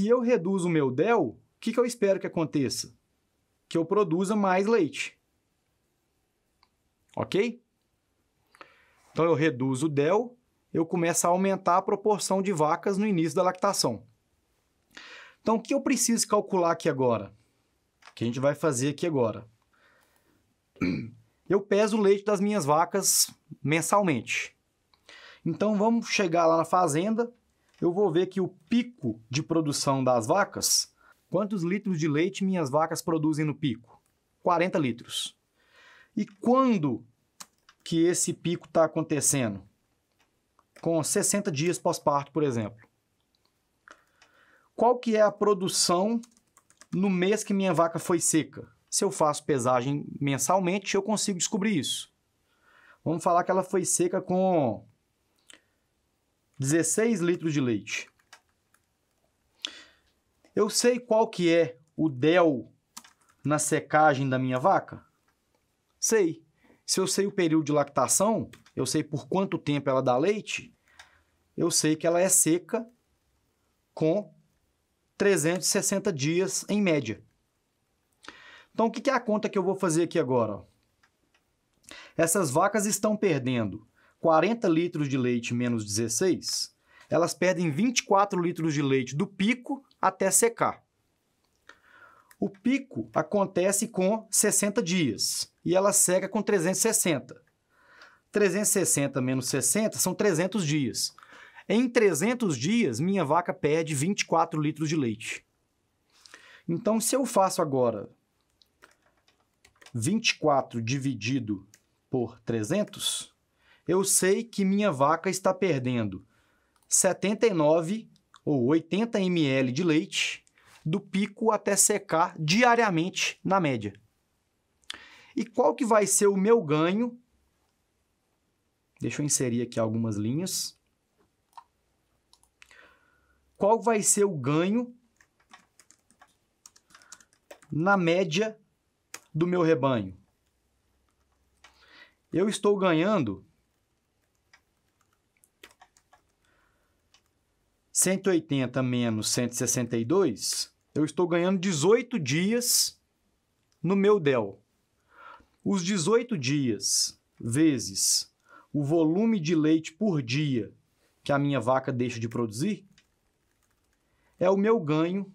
Se eu reduzo o meu del, o que, que eu espero que aconteça? Que eu produza mais leite. Ok? Então, eu reduzo o del, eu começo a aumentar a proporção de vacas no início da lactação. Então, o que eu preciso calcular aqui agora? O que a gente vai fazer aqui agora? Eu peso o leite das minhas vacas mensalmente. Então, vamos chegar lá na fazenda, eu vou ver que o pico de produção das vacas, quantos litros de leite minhas vacas produzem no pico? 40 litros. E quando que esse pico está acontecendo? Com 60 dias pós-parto, por exemplo. Qual que é a produção no mês que minha vaca foi seca? Se eu faço pesagem mensalmente, eu consigo descobrir isso. Vamos falar que ela foi seca com 16 litros de leite. Eu sei qual que é o DEL na secagem da minha vaca? Sei. Se eu sei o período de lactação, eu sei por quanto tempo ela dá leite, eu sei que ela é seca com 360 dias em média. Então, o que é a conta que eu vou fazer aqui agora? Essas vacas estão perdendo 40 litros de leite menos 16, elas perdem 24 litros de leite do pico até secar. O pico acontece com 60 dias e ela seca com 360. 360 menos 60 são 300 dias. Em 300 dias, minha vaca perde 24 litros de leite. Então, se eu faço agora 24 dividido por 300, eu sei que minha vaca está perdendo 79 ou 80 ml de leite do pico até secar diariamente na média. E qual que vai ser o meu ganho? Deixa eu inserir aqui algumas linhas. Qual vai ser o ganho na média do meu rebanho? Eu estou ganhando 180 menos 162, eu estou ganhando 18 dias no meu DEL. Os 18 dias vezes o volume de leite por dia que a minha vaca deixa de produzir é o meu ganho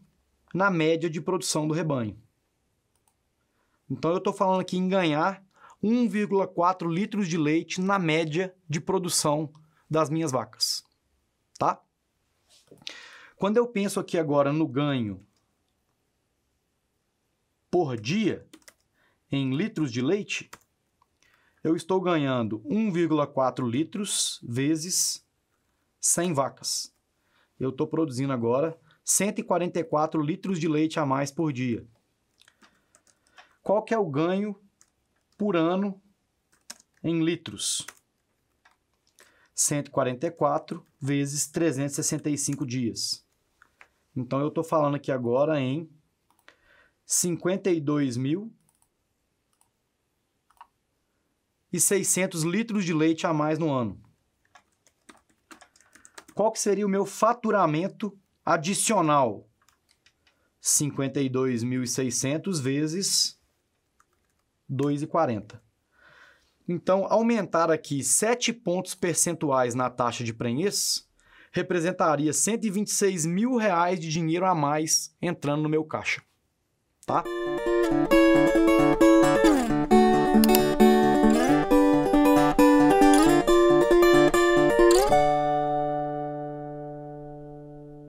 na média de produção do rebanho. Então eu estou falando aqui em ganhar 1,4 litros de leite na média de produção das minhas vacas, tá? Quando eu penso aqui agora no ganho por dia em litros de leite, eu estou ganhando 1,4 litros vezes 100 vacas. Eu estou produzindo agora 144 litros de leite a mais por dia. Qual que é o ganho por ano em litros? 144 vezes 365 dias. Então, eu estou falando aqui agora em 52.600 litros de leite a mais no ano. Qual que seria o meu faturamento adicional? 52.600 vezes 2,40. Então, aumentar aqui 7 pontos percentuais na taxa de prenhez representaria 126 mil reais de dinheiro a mais entrando no meu caixa. Tá?